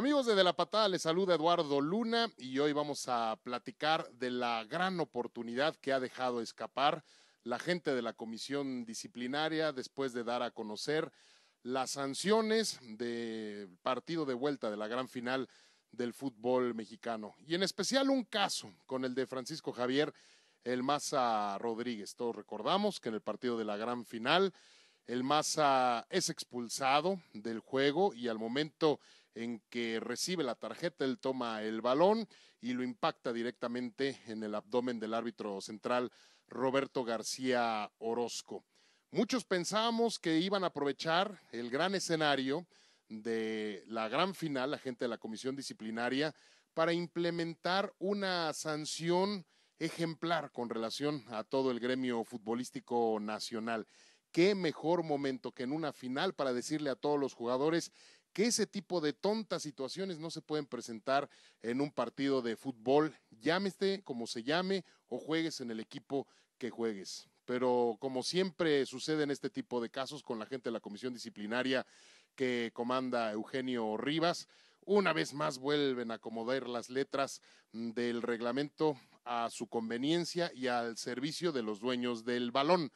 Amigos de De la Patada, les saluda Eduardo Luna y hoy vamos a platicar de la gran oportunidad que ha dejado escapar la gente de la comisión disciplinaria después de dar a conocer las sanciones del partido de vuelta de la gran final del fútbol mexicano. Y en especial un caso con el de Francisco Javier El Maza Rodríguez. Todos recordamos que en el partido de la gran final el Maza es expulsado del juego y al momento en que recibe la tarjeta, él toma el balón y lo impacta directamente en el abdomen del árbitro central Roberto García Orozco. Muchos pensábamos que iban a aprovechar el gran escenario de la gran final, la gente de la comisión disciplinaria, para implementar una sanción ejemplar con relación a todo el gremio futbolístico nacional qué mejor momento que en una final para decirle a todos los jugadores que ese tipo de tontas situaciones no se pueden presentar en un partido de fútbol, llámese como se llame o juegues en el equipo que juegues. Pero como siempre sucede en este tipo de casos con la gente de la comisión disciplinaria que comanda Eugenio Rivas, una vez más vuelven a acomodar las letras del reglamento a su conveniencia y al servicio de los dueños del balón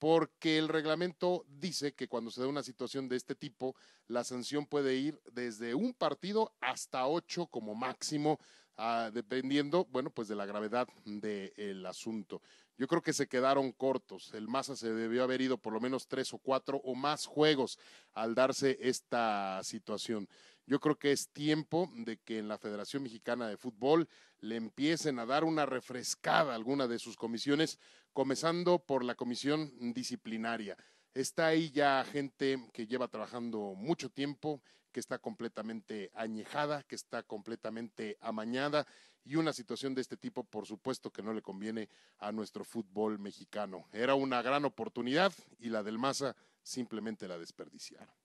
porque el reglamento dice que cuando se da una situación de este tipo, la sanción puede ir desde un partido hasta ocho como máximo, ah, dependiendo, bueno, pues de la gravedad del asunto. Yo creo que se quedaron cortos. El Massa se debió haber ido por lo menos tres o cuatro o más juegos al darse esta situación. Yo creo que es tiempo de que en la Federación Mexicana de Fútbol le empiecen a dar una refrescada a alguna de sus comisiones, comenzando por la comisión disciplinaria. Está ahí ya gente que lleva trabajando mucho tiempo, que está completamente añejada, que está completamente amañada y una situación de este tipo, por supuesto, que no le conviene a nuestro fútbol mexicano. Era una gran oportunidad y la del Masa simplemente la desperdiciaron.